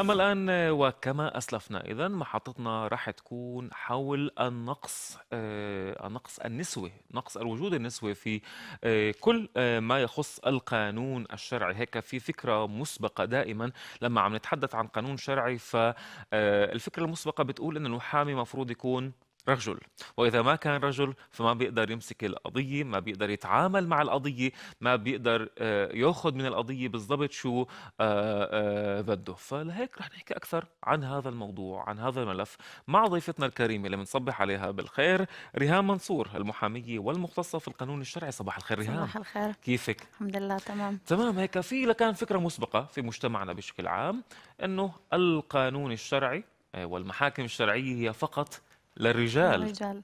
أما الآن وكما أسلفنا إذا محطتنا راح تكون حول النقص آه، النقص النسوي نقص الوجود النسوي في آه، كل آه، ما يخص القانون الشرعي هيك في فكرة مسبقة دائما لما عم نتحدث عن قانون شرعي فالفكرة المسبقة بتقول أن المحامي مفروض يكون رجل وإذا ما كان رجل فما بيقدر يمسك القضية ما بيقدر يتعامل مع القضية ما بيقدر آه، يأخذ من القضية بالضبط شو آه، آه، بده فلهيك رح نحكي أكثر عن هذا الموضوع عن هذا الملف مع ضيفتنا الكريمة اللي بنصبح عليها بالخير ريهام منصور المحامية والمختصة في القانون الشرعي صباح الخير ريهام صباح الخير كيفك؟ الحمد لله تمام تمام هيك في لكان فكرة مسبقة في مجتمعنا بشكل عام أنه القانون الشرعي والمحاكم الشرعية هي فقط للرجال للرجال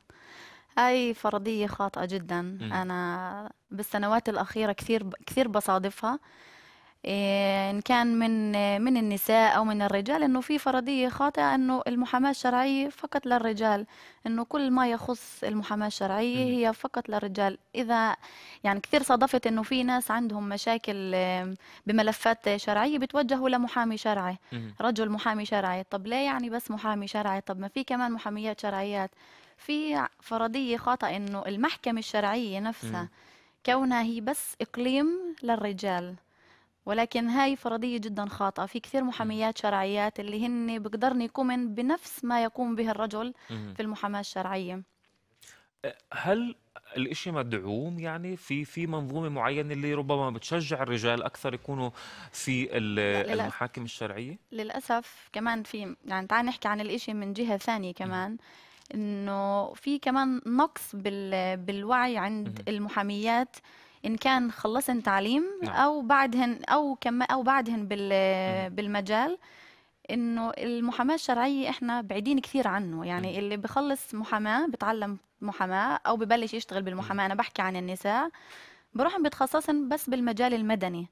هاي فرضية خاطئة جدا م. أنا بالسنوات الأخيرة كثير كثير بصادفها إن كان من من النساء أو من الرجال إنه في فرضية خاطئة إنه المحاماة الشرعية فقط للرجال إنه كل ما يخص المحاماة الشرعية هي فقط للرجال إذا يعني كثير صادفت إنه في ناس عندهم مشاكل بملفات شرعية بتوجهوا لمحامي شرعي رجل محامي شرعي طب لا يعني بس محامي شرعي طب ما في كمان محاميات شرعيات في فرضية خاطئة إنه المحكمة الشرعية نفسها كونها هي بس إقليم للرجال ولكن هاي فرضية جدا خاطئة في كثير محاميات شرعيات اللي هن بقدرن يقومن بنفس ما يقوم به الرجل في المحاماة الشرعية أه، هل الاشي مدعوم يعني في في منظومه معينه اللي ربما بتشجع الرجال اكثر يكونوا في المحاكم الشرعيه للاسف كمان في يعني تعال نحكي عن الاشي من جهه ثانيه كمان انه في كمان نقص بال بالوعي عند المحاميات ان كان خلصن تعليم نعم. او بعدهن او كم او بعدهن بال بالمجال انه المحاماه الشرعيه احنا بعيدين كثير عنه يعني م. اللي بخلص محاماه بتعلم محاماه او ببلش يشتغل بالمحاماه انا بحكي عن النساء بروحن بتخصصن بس بالمجال المدني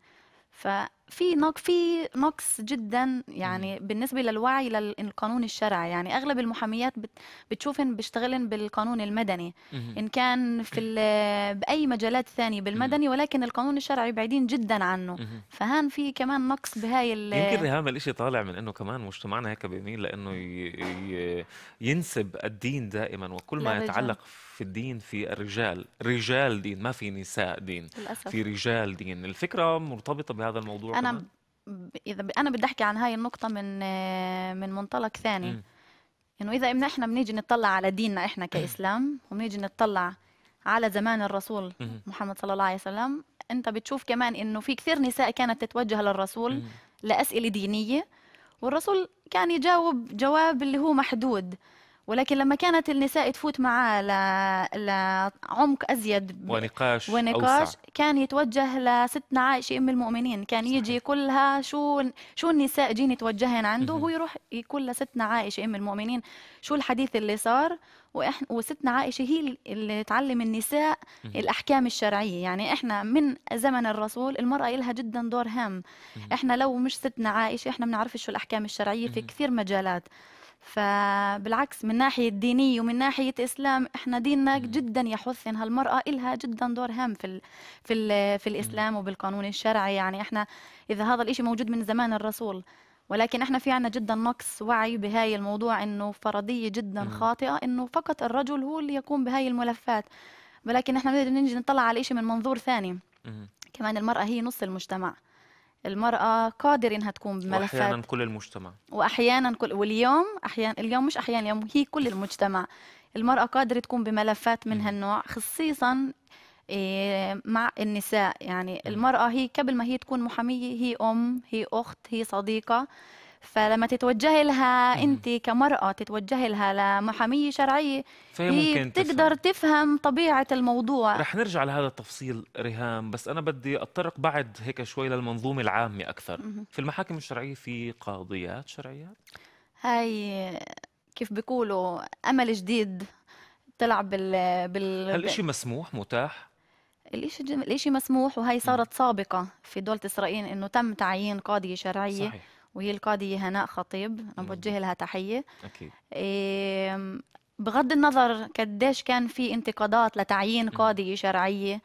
ف في نق في نقص جدا يعني بالنسبه للوعي للقانون الشرعي يعني اغلب المحاميات بتشوفن بيشتغلن بالقانون المدني ان كان في باي مجالات ثانيه بالمدني ولكن القانون الشرعي بعيدين جدا عنه فهان في كمان نقص بهاي يمكن هذا الشيء طالع من انه كمان مجتمعنا هيك بيميل لانه ينسب الدين دائما وكل ما يتعلق في الدين في الرجال رجال دين ما في نساء دين للأسف. في رجال دين الفكره مرتبطه بهذا الموضوع انا اذا انا بدي احكي عن هاي النقطه من آه، من منطلق ثاني انه يعني اذا إمنا احنا بنيجي نطلع على ديننا احنا كاسلام وبنيجي نطلع على زمان الرسول محمد صلى الله عليه وسلم انت بتشوف كمان انه في كثير نساء كانت تتوجه للرسول لاسئله دينيه والرسول كان يجاوب جواب اللي هو محدود ولكن لما كانت النساء تفوت معاه ل... لعمق ازيد ونقاش ونقاش أوسع. كان يتوجه لستنا عائشه ام المؤمنين كان صحيح. يجي كلها شو شو النساء جين يتوجهن عنده هو يروح يقول لستنا عائشه ام المؤمنين شو الحديث اللي صار واحنا وستنا عائشه هي اللي تعلم النساء الاحكام الشرعيه يعني احنا من زمن الرسول المراه لها جدا دور هام احنا لو مش ستنا عائشه احنا بنعرفش شو الاحكام الشرعيه في كثير مجالات فبالعكس من ناحية دينية ومن ناحية إسلام إحنا ديننا جدا يحث إن هالمرأة إلها جدا دور هام في الـ في الـ في الإسلام وبالقانون الشرعي يعني إحنا إذا هذا الإشي موجود من زمان الرسول ولكن احنا في عنا جدا نقص وعي بهاي الموضوع انه فرضيه جدا خاطئه انه فقط الرجل هو اللي يقوم بهاي الملفات ولكن احنا بدنا نجي نطلع على الإشي من منظور ثاني كمان المراه هي نص المجتمع المرأة قادرة إنها تكون بملفات وأحيانا كل المجتمع وأحيانا كل واليوم أحيانا اليوم مش أحيانا اليوم هي كل المجتمع المرأة قادرة تكون بملفات من هالنوع خصيصا إيه، مع النساء يعني المرأة هي قبل ما هي تكون محامية هي أم هي أخت هي صديقة فلما تتوجهي لها انت كمراه تتوجهي لها لمحاميه شرعيه فهي هي تقدر تفهم. تفهم طبيعه الموضوع رح نرجع لهذا التفصيل ريهام بس انا بدي اتطرق بعد هيك شوي للمنظومه العامه اكثر مم. في المحاكم الشرعيه في قاضيات شرعيات هاي كيف بيقولوا امل جديد طلع بال بال هل مسموح متاح الإشي الإشي مسموح وهي صارت سابقة في دولة إسرائيل إنه تم تعيين قاضية شرعية صحيح. وهي القاضية هناء خطيب بوجه لها تحية أكيد إيه بغض النظر قديش كان في انتقادات لتعيين قاضية شرعية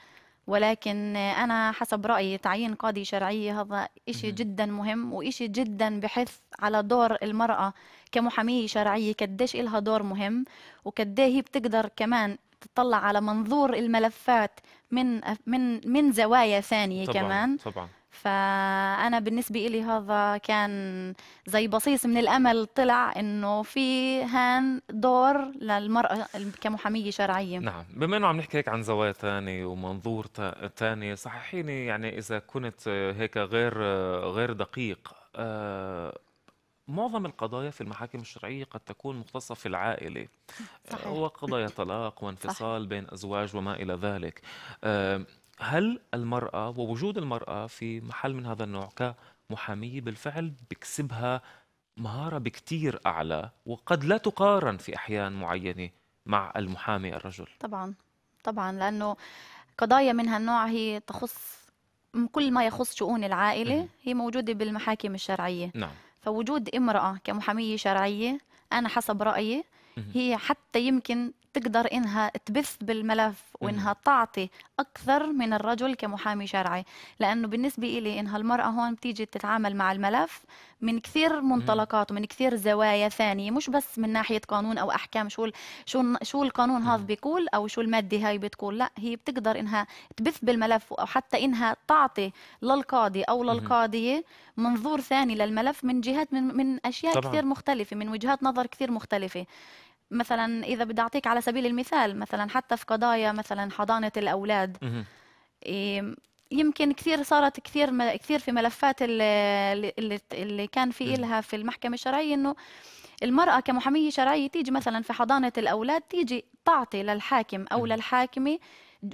ولكن أنا حسب رأيي تعيين قاضية شرعية هذا إشي جدا مهم وإشي جدا بحث على دور المرأة كمحامية شرعية قديش إلها دور مهم وقديه هي بتقدر كمان تطلع على منظور الملفات من من من زوايا ثانيه طبعًا كمان طبعا فأنا بالنسبة إلي هذا كان زي بصيص من الأمل طلع إنه في هان دور للمرأة كمحامية شرعية نعم بما إنه عم نحكي هيك عن زوايا ثانية ومنظور ثاني صححيني يعني إذا كنت هيك غير غير دقيق آه، معظم القضايا في المحاكم الشرعية قد تكون مختصة في العائلة صحيح. وقضايا طلاق وانفصال صحيح. بين أزواج وما إلى ذلك آه، هل المرأة ووجود المرأة في محل من هذا النوع كمحامية بالفعل بكسبها مهارة بكتير أعلى وقد لا تقارن في أحيان معينة مع المحامي الرجل طبعا طبعا لأنه قضايا من هالنوع هي تخص كل ما يخص شؤون العائلة هي موجودة بالمحاكم الشرعية نعم. فوجود امرأة كمحامية شرعية أنا حسب رأيي هي حتى يمكن تقدر انها تبث بالملف وانها تعطي اكثر من الرجل كمحامي شرعي لانه بالنسبه لي انها المراه هون بتيجي تتعامل مع الملف من كثير منطلقات ومن كثير زوايا ثانيه مش بس من ناحيه قانون او احكام شو شو شو القانون هذا بيقول او شو الماده هاي بتقول لا هي بتقدر انها تبث بالملف او حتى انها تعطي للقاضي او للقاضيه منظور ثاني للملف من جهات من من اشياء طبعا. كثير مختلفه من وجهات نظر كثير مختلفه مثلا اذا بدي اعطيك على سبيل المثال مثلا حتى في قضايا مثلا حضانه الاولاد يمكن كثير صارت كثير كثير في ملفات اللي, اللي كان في إلها في المحكمه الشرعيه انه المرأة كمحامية شرعية تيجي مثلا في حضانة الأولاد تيجي تعطي للحاكم أو للحاكمة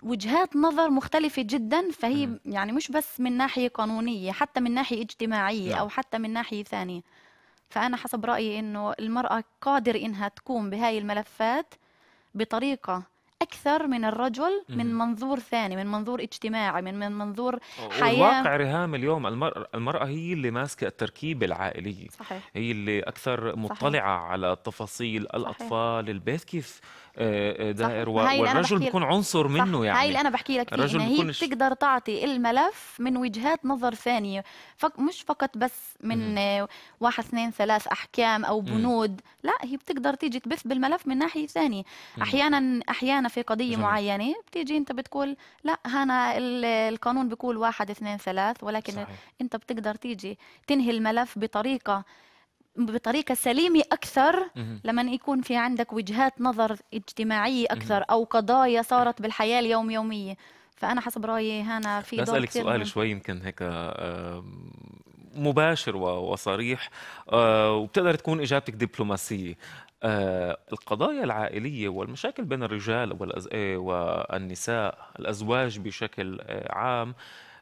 وجهات نظر مختلفة جدا فهي يعني مش بس من ناحية قانونية حتى من ناحية اجتماعية نعم. أو حتى من ناحية ثانية فأنا حسب رأيي إنه المرأة قادر إنها تقوم بهاي الملفات بطريقة اكثر من الرجل من منظور ثاني من منظور اجتماعي من من منظور حياه الواقع ريهام اليوم المرأة, المراه هي اللي ماسكه التركيبه العائليه صحيح. هي اللي اكثر مطلعه صحيح. على تفاصيل الاطفال صحيح. البيت كيف آه، آه، دائر والرجل بيكون عنصر منه يعني هاي اللي انا بحكي لك الرجل هي بكونش... بتقدر تعطي الملف من وجهات نظر ثانيه فك مش فقط بس من مم. واحد اثنين ثلاث احكام او بنود مم. لا هي بتقدر تيجي تبث بالملف من ناحيه ثانيه احيانا احيانا في قضية جميل. معينة بتيجي أنت بتقول لا هنا القانون بيقول واحد اثنين ثلاث ولكن صحيح. أنت بتقدر تيجي تنهي الملف بطريقة بطريقه سليمه اكثر لما يكون في عندك وجهات نظر اجتماعيه اكثر او قضايا صارت بالحياه اليوم يوميه فانا حسب رايي هنا في دور اسالك سؤال من... شوي يمكن هيك مباشر وصريح آه، وبتقدر تكون اجابتك دبلوماسيه آه القضايا العائلية والمشاكل بين الرجال آه، والنساء الأزواج بشكل آه عام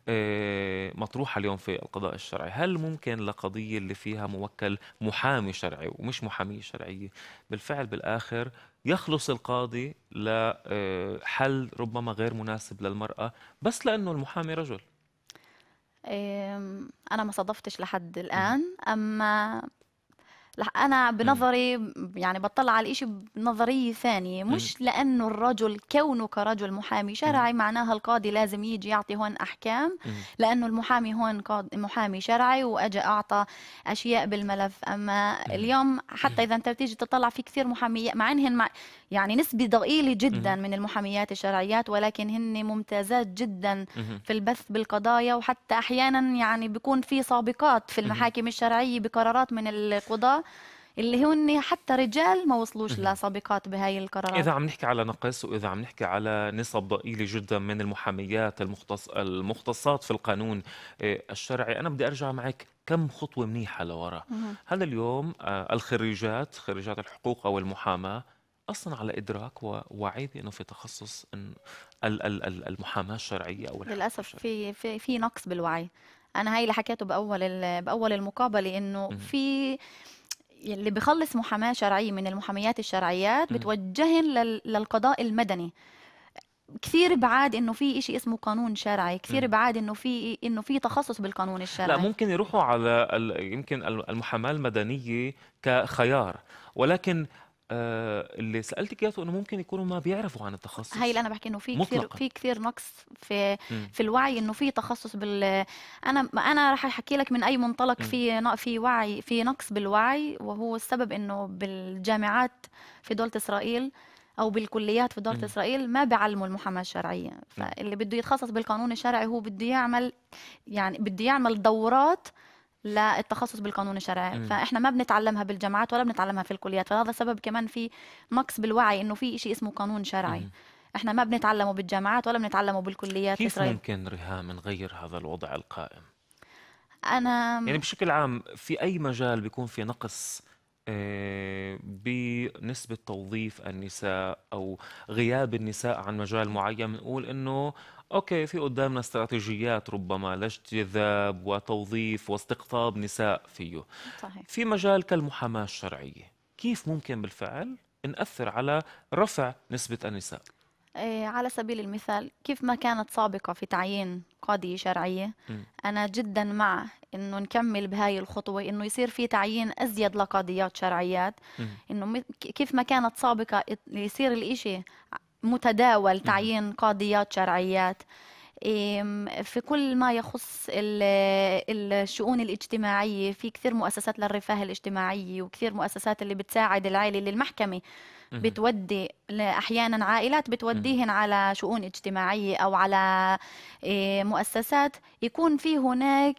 آه، مطروحه اليوم في القضاء الشرعي، هل ممكن لقضيه اللي فيها موكل محامي شرعي ومش محاميه شرعيه بالفعل بالاخر يخلص القاضي لحل آه، ربما غير مناسب للمراه بس لانه المحامي رجل؟ انا ما صادفتش لحد الان اما انا بنظري يعني بطلع على الإشي بنظريه ثانيه مش لانه الرجل كونه كرجل محامي شرعي معناها القاضي لازم يجي يعطي هون احكام لانه المحامي هون محامي شرعي واجى اعطى اشياء بالملف اما اليوم حتى اذا انت بتيجي تطلع في كثير محاميات مع انهن مع يعني نسبه ضئيله جدا من المحاميات الشرعيات ولكن هن ممتازات جدا في البث بالقضايا وحتى احيانا يعني بيكون في سابقات في المحاكم الشرعيه بقرارات من القضاه اللي هن حتى رجال ما وصلوش لسابقات بهاي القرارات اذا عم نحكي على نقص واذا عم نحكي على نسب ضئيله جدا من المحاميات المختص المختصات في القانون آه، الشرعي انا بدي ارجع معك كم خطوه منيحه لورا هذا اليوم آه، الخريجات خريجات الحقوق او المحاماه اصلا على ادراك ووعي بانه في تخصص المحاماه الشرعيه او للاسف في في في نقص بالوعي انا هاي اللي حكيته باول باول المقابله انه في اللي بخلص محاماه شرعيه من المحاميات الشرعيات بتوجهن للقضاء المدني كثير بعاد انه في شيء اسمه قانون شرعي كثير بعاد انه في انه في تخصص بالقانون الشرعي لا ممكن يروحوا على يمكن المحاماه المدنيه كخيار ولكن آه، اللي سالتك اياه انه ممكن يكونوا ما بيعرفوا عن التخصص هي اللي انا بحكي انه في كثير في كثير نقص في في الوعي انه في تخصص بال انا انا رح احكي لك من اي منطلق في في وعي في نقص بالوعي وهو السبب انه بالجامعات في دوله اسرائيل او بالكليات في دوله اسرائيل ما بيعلموا المحاماه الشرعيه فاللي بده يتخصص بالقانون الشرعي هو بده يعمل يعني بده يعمل دورات للتخصص بالقانون الشرعي م. فاحنا ما بنتعلمها بالجامعات ولا بنتعلمها في الكليات فهذا سبب كمان في نقص بالوعي انه في شيء اسمه قانون شرعي م. احنا ما بنتعلمه بالجامعات ولا بنتعلمه بالكليات كيف إسرائيل. ممكن ريهام نغير هذا الوضع القائم انا يعني بشكل عام في اي مجال بيكون في نقص آه، بنسبة توظيف النساء أو غياب النساء عن مجال معين بنقول إنه اوكي في قدامنا استراتيجيات ربما لاجتذاب وتوظيف واستقطاب نساء فيه صحيح. في مجال كالمحاماه الشرعيه كيف ممكن بالفعل نأثر على رفع نسبه النساء إيه، على سبيل المثال كيف ما كانت سابقة في تعيين قاضية شرعية م. أنا جدا مع أنه نكمل بهاي الخطوة أنه يصير في تعيين أزيد لقاضيات شرعيات أنه كيف ما كانت سابقة يصير الإشي متداول تعيين قاضيات شرعيات في كل ما يخص الشؤون الاجتماعية في كثير مؤسسات للرفاه الاجتماعي وكثير مؤسسات اللي بتساعد العائلة للمحكمة بتودي أحيانا عائلات بتوديهن على شؤون اجتماعية أو على إيه، مؤسسات يكون في هناك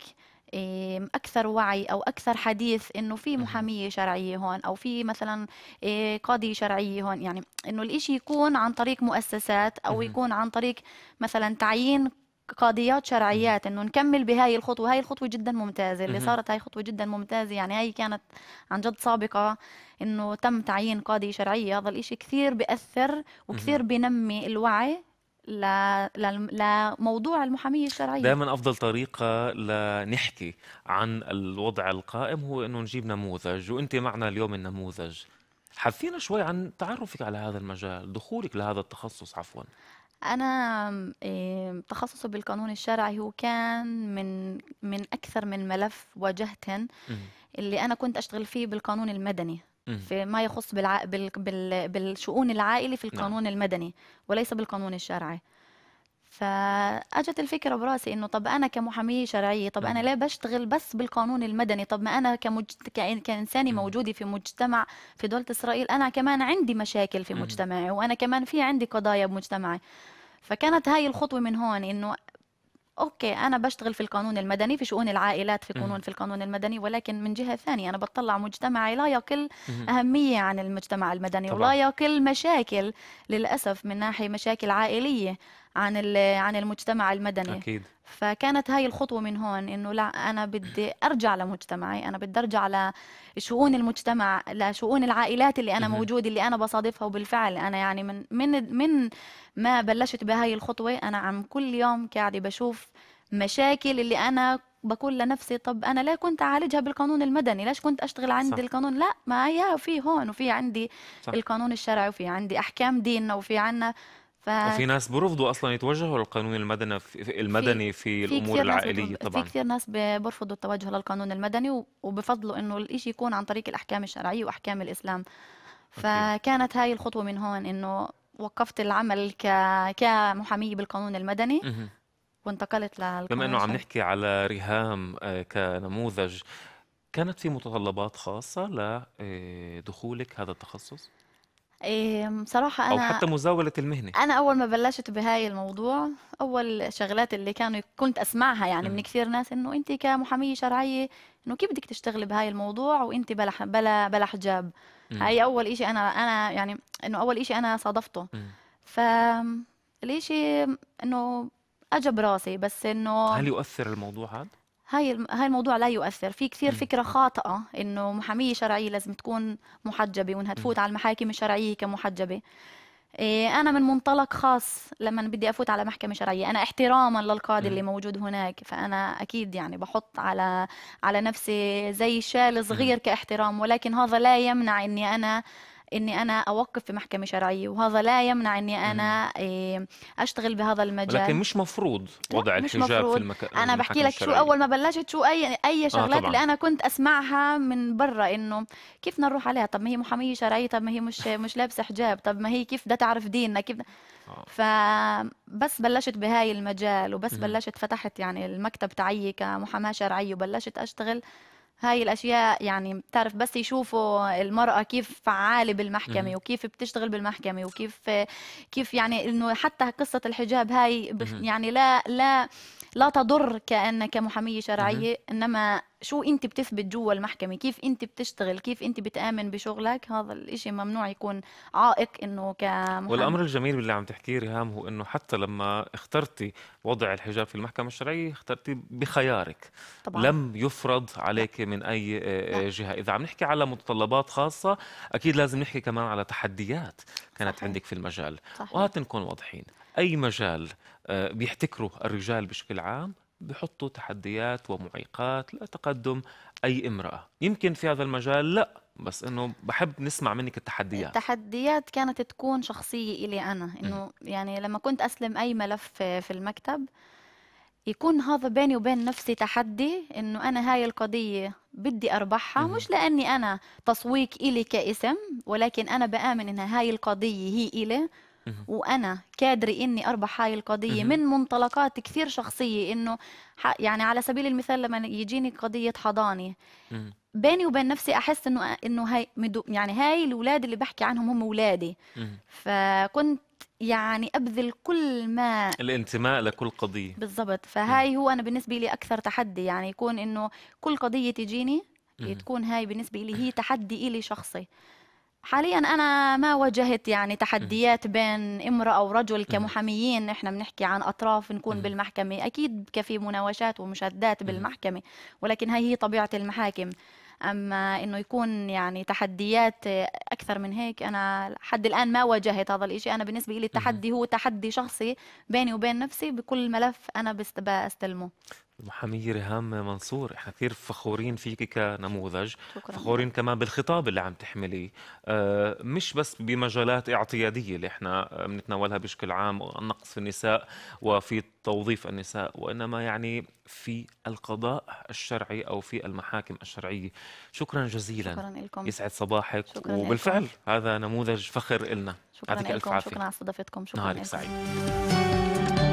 اكثر وعي او اكثر حديث انه في محاميه شرعيه هون او في مثلا إيه، قاضي شرعيه هون يعني انه الإشي يكون عن طريق مؤسسات او يكون عن طريق مثلا تعيين قاضيات شرعيات انه نكمل بهاي الخطوه هاي الخطوه جدا ممتازه اللي صارت هاي خطوه جدا ممتازه يعني هاي كانت عن جد سابقه انه تم تعيين قاضي شرعي هذا الإشي كثير بأثر وكثير بنمي الوعي لموضوع المحامية الشرعية دائما أفضل طريقة لنحكي عن الوضع القائم هو أنه نجيب نموذج وأنت معنا اليوم النموذج حفينا شوي عن تعرفك على هذا المجال دخولك لهذا التخصص عفوا أنا إيه، تخصصي بالقانون الشرعي هو كان من من أكثر من ملف واجهتهن اللي أنا كنت أشتغل فيه بالقانون المدني فيما يخص بالع... بال... بال... بالشؤون العائلة في نعم. القانون نعم. المدني وليس بالقانون الشرعي فاجت الفكره براسي انه طب انا كمحاميه شرعيه طب انا نعم. ليه بشتغل بس بالقانون المدني طب ما انا كمج... كانساني موجوده في مجتمع في دوله اسرائيل انا كمان عندي مشاكل في مجتمعي وانا كمان في عندي قضايا بمجتمعي فكانت هاي الخطوه من هون انه اوكي انا بشتغل في القانون المدني في شؤون العائلات في قانون في القانون المدني ولكن من جهه ثانيه انا بطلع مجتمعي لا يقل اهميه عن المجتمع المدني طبعا. ولا يقل مشاكل للاسف من ناحيه مشاكل عائليه عن عن المجتمع المدني أكيد. فكانت هاي الخطوه من هون انه لا انا بدي ارجع لمجتمعي انا بدي ارجع لشؤون المجتمع لشؤون العائلات اللي انا موجود اللي انا بصادفها وبالفعل انا يعني من من من ما بلشت بهاي الخطوه انا عم كل يوم قاعده بشوف مشاكل اللي انا بقول لنفسي طب انا لا كنت اعالجها بالقانون المدني ليش كنت اشتغل عند صح. القانون لا ما هي في هون وفي عندي صح. القانون الشرعي وفي عندي احكام ديننا وفي عنا ف... وفي ناس برفضوا اصلا يتوجهوا للقانون المدني في المدني في, في الامور العائليه طبعا في كثير ناس برفضوا التوجه للقانون المدني وبفضلوا انه الإشي يكون عن طريق الاحكام الشرعيه واحكام الاسلام فكانت هاي الخطوه من هون انه وقفت العمل ك... كمحاميه بالقانون المدني وانتقلت للقانون بما انه عم نحكي على رهام آه، كنموذج كانت في متطلبات خاصه لدخولك آه، هذا التخصص بصراحة بصراحة أو حتى مزاولة المهنة. أنا أول ما بلّشت بهاي الموضوع، أول شغلات اللي كانوا كنت أسمعها يعني من كثير ناس إنه أنتِ كمحامية شرعية إنه كيف بدِك تشتغلي بهاي الموضوع وأنتِ بلا بلا بلا حجاب، هاي أول إشي أنا أنا يعني إنه أول إشي أنا صادفته، إمم. إنه أجا براسي بس إنه هل يؤثّر الموضوع هذا؟ هاي هاي الموضوع لا يؤثر في كثير فكره خاطئه انه محاميه شرعيه لازم تكون محجبه وانها تفوت على المحاكم الشرعيه كمحجبه إيه، انا من منطلق خاص لما بدي افوت على محكمه شرعيه انا احتراما للقاضي اللي موجود هناك فانا اكيد يعني بحط على على نفسي زي شال صغير كاحترام ولكن هذا لا يمنع اني انا اني انا اوقف في محكمه شرعيه وهذا لا يمنع اني انا آه، اشتغل بهذا المجال لكن مش مفروض وضع مش الحجاب مفروض. في المك... انا بحكي لك شو اول ما بلشت شو اي اي آه، شغلات آه اللي انا كنت اسمعها من برا انه كيف بدنا نروح عليها طب ما هي محاميه شرعيه طب ما هي مش مش لابسه حجاب طب ما هي كيف بدها تعرف ديننا كيف آه. فبس بلشت بهاي المجال وبس بلشت فتحت يعني المكتب تاعي كمحاماه شرعيه وبلشت اشتغل هاي الاشياء يعني بتعرف بس يشوفوا المراه كيف فعاله بالمحكمه وكيف بتشتغل بالمحكمه وكيف كيف يعني انه حتى قصه الحجاب هاي يعني لا لا لا تضر كانك محاميه شرعيه انما شو انت بتثبت جوا المحكمه كيف انت بتشتغل كيف انت بتامن بشغلك هذا الإشي ممنوع يكون عائق انه كمحامي والامر الجميل باللي عم تحكيه ريهام هو انه حتى لما اخترتي وضع الحجاب في المحكمه الشرعيه اخترتي بخيارك طبعا. لم يفرض عليك من اي آه، آه، جهه اذا عم نحكي على متطلبات خاصه اكيد لازم نحكي كمان على تحديات كانت صحيح. عندك في المجال وهات نكون واضحين اي مجال آه، بيحتكره الرجال بشكل عام بحطوا تحديات ومعيقات لتقدم اي امراه يمكن في هذا المجال لا بس انه بحب نسمع منك التحديات التحديات كانت تكون شخصيه الي انا انه يعني لما كنت اسلم اي ملف في المكتب يكون هذا بيني وبين نفسي تحدي انه انا هاي القضيه بدي اربحها مش لاني انا تسويق الي كاسم ولكن انا بامن ان هاي القضيه هي الي وانا قادرة اني اربح هاي القضيه من منطلقات كثير شخصيه انه يعني على سبيل المثال لما يجيني قضيه حضانه بيني وبين نفسي احس انه انه هاي يعني هاي الاولاد اللي بحكي عنهم هم اولادي فكنت يعني ابذل كل ما الانتماء لكل قضيه بالضبط فهاي هو انا بالنسبه لي اكثر تحدي يعني يكون انه كل قضيه تجيني تكون هاي بالنسبه لي هي تحدي الي شخصي حاليا انا ما واجهت يعني تحديات بين امراه ورجل كمحاميين احنا بنحكي عن اطراف نكون بالمحكمه اكيد في مناوشات ومشادات بالمحكمه ولكن هي هي طبيعه المحاكم اما انه يكون يعني تحديات اكثر من هيك انا لحد الان ما واجهت هذا الإشي انا بالنسبه لي التحدي هو تحدي شخصي بيني وبين نفسي بكل ملف انا بستلمه المحامية ريهام منصور احنا كثير فخورين فيك كنموذج شكرا فخورين كمان بالخطاب اللي عم تحملي آه، مش بس بمجالات اعتيادية اللي احنا آه، بنتناولها بشكل عام النقص في النساء وفي توظيف النساء وإنما يعني في القضاء الشرعي أو في المحاكم الشرعية شكرا جزيلا شكرا لكم يسعد صباحك شكرا وبالفعل لكم. هذا نموذج فخر لنا شكرا لكم شكرا على استضافتكم شكرا نهارك سعيد